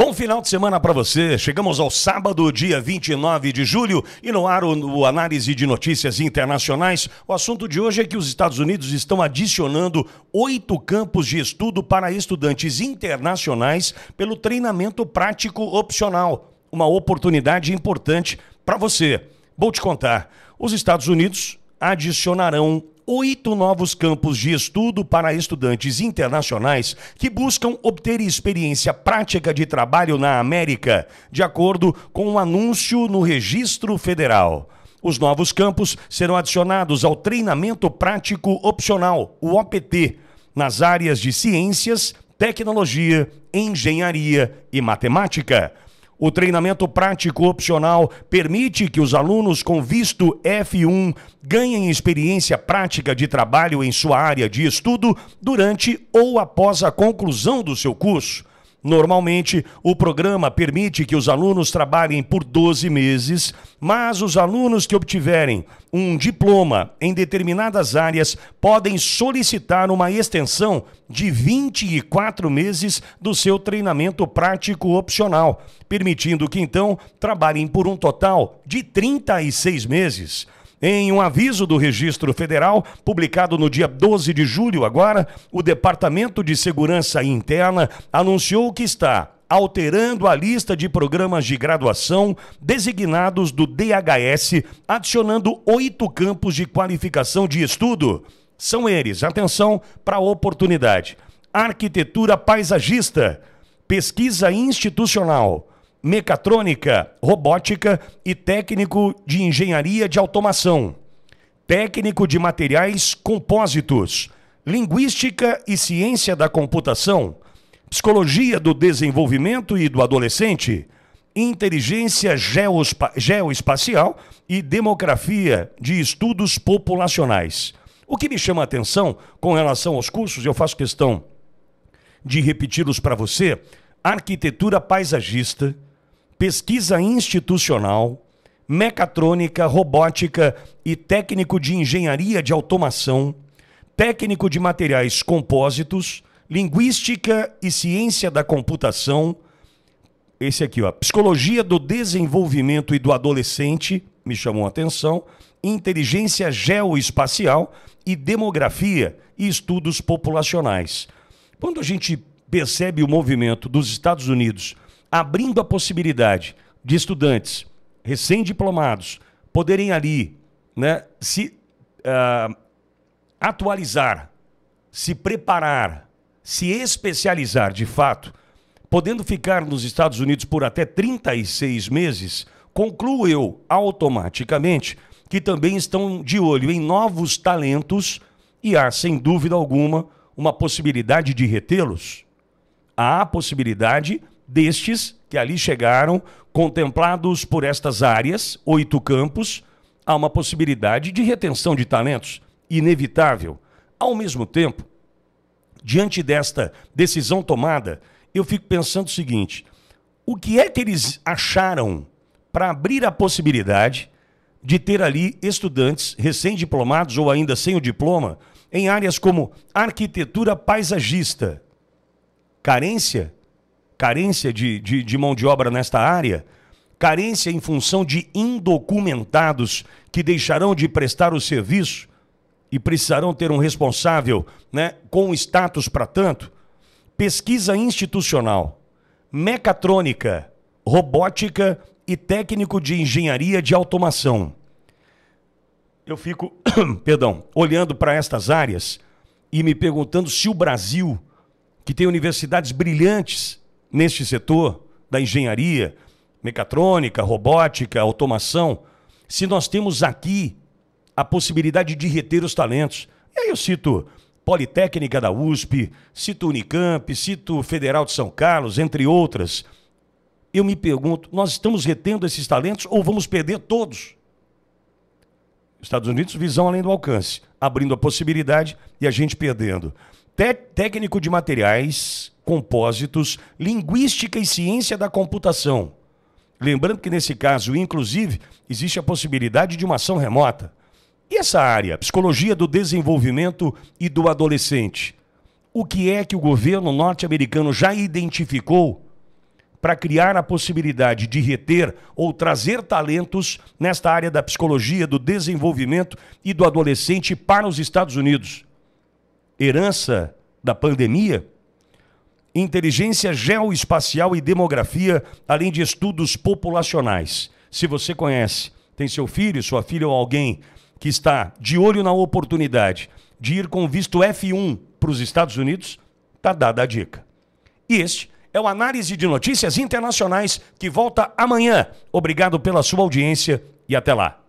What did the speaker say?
Bom final de semana para você. Chegamos ao sábado, dia 29 de julho, e no ar o, o, análise de notícias internacionais. O assunto de hoje é que os Estados Unidos estão adicionando oito campos de estudo para estudantes internacionais pelo treinamento prático opcional. Uma oportunidade importante para você. Vou te contar. Os Estados Unidos adicionarão oito novos campos de estudo para estudantes internacionais que buscam obter experiência prática de trabalho na América, de acordo com o um anúncio no Registro Federal. Os novos campos serão adicionados ao treinamento prático opcional, o OPT, nas áreas de ciências, tecnologia, engenharia e matemática. O treinamento prático opcional permite que os alunos com visto F1 ganhem experiência prática de trabalho em sua área de estudo durante ou após a conclusão do seu curso. Normalmente, o programa permite que os alunos trabalhem por 12 meses, mas os alunos que obtiverem um diploma em determinadas áreas podem solicitar uma extensão de 24 meses do seu treinamento prático opcional, permitindo que então trabalhem por um total de 36 meses. Em um aviso do Registro Federal, publicado no dia 12 de julho agora, o Departamento de Segurança Interna anunciou que está alterando a lista de programas de graduação designados do DHS, adicionando oito campos de qualificação de estudo. São eles, atenção para a oportunidade: arquitetura paisagista, pesquisa institucional, mecatrônica, robótica e técnico de engenharia de automação, técnico de materiais compósitos, linguística e ciência da computação, psicologia do desenvolvimento e do adolescente, inteligência geoespacial e demografia de estudos populacionais. O que me chama a atenção com relação aos cursos, eu faço questão de repeti-los para você, arquitetura paisagista, pesquisa institucional, mecatrônica, robótica e técnico de engenharia de automação, técnico de materiais compósitos, linguística e ciência da computação. Esse aqui, ó, psicologia do desenvolvimento e do adolescente, me chamou a atenção, inteligência geoespacial e demografia e estudos populacionais. Quando a gente percebe o movimento dos Estados Unidos abrindo a possibilidade de estudantes recém-diplomados poderem ali né, se uh, atualizar, se preparar, se especializar de fato, podendo ficar nos Estados Unidos por até 36 meses, concluo eu automaticamente que também estão de olho em novos talentos e há, sem dúvida alguma, uma possibilidade de retê-los. Há a possibilidade Destes que ali chegaram, contemplados por estas áreas, oito campos, há uma possibilidade de retenção de talentos inevitável. Ao mesmo tempo, diante desta decisão tomada, eu fico pensando o seguinte: o que é que eles acharam para abrir a possibilidade de ter ali estudantes recém-diplomados ou ainda sem o diploma em áreas como arquitetura paisagista? Carência carência de, de, de mão de obra nesta área, carência em função de indocumentados que deixarão de prestar o serviço e precisarão ter um responsável né, com status para tanto, pesquisa institucional, mecatrônica, robótica e técnico de engenharia de automação. Eu fico, perdão, olhando para estas áreas e me perguntando se o Brasil, que tem universidades brilhantes, neste setor da engenharia, mecatrônica, robótica, automação, se nós temos aqui a possibilidade de reter os talentos. E aí eu cito Politécnica da USP, cito Unicamp, cito Federal de São Carlos, entre outras. Eu me pergunto, nós estamos retendo esses talentos ou vamos perder todos? Estados Unidos, visão além do alcance, abrindo a possibilidade e a gente perdendo. técnico de materiais compósitos, linguística e ciência da computação. Lembrando que nesse caso, inclusive, existe a possibilidade de uma ação remota. E essa área, psicologia do desenvolvimento e do adolescente? O que é que o governo norte-americano já identificou para criar a possibilidade de reter ou trazer talentos nesta área da psicologia do desenvolvimento e do adolescente para os Estados Unidos? Herança da pandemia? inteligência geoespacial e demografia, além de estudos populacionais. Se você conhece, tem seu filho, sua filha ou alguém que está de olho na oportunidade de ir com visto F1 para os Estados Unidos, está dada a dica. E este é o Análise de Notícias Internacionais que volta amanhã. Obrigado pela sua audiência e até lá.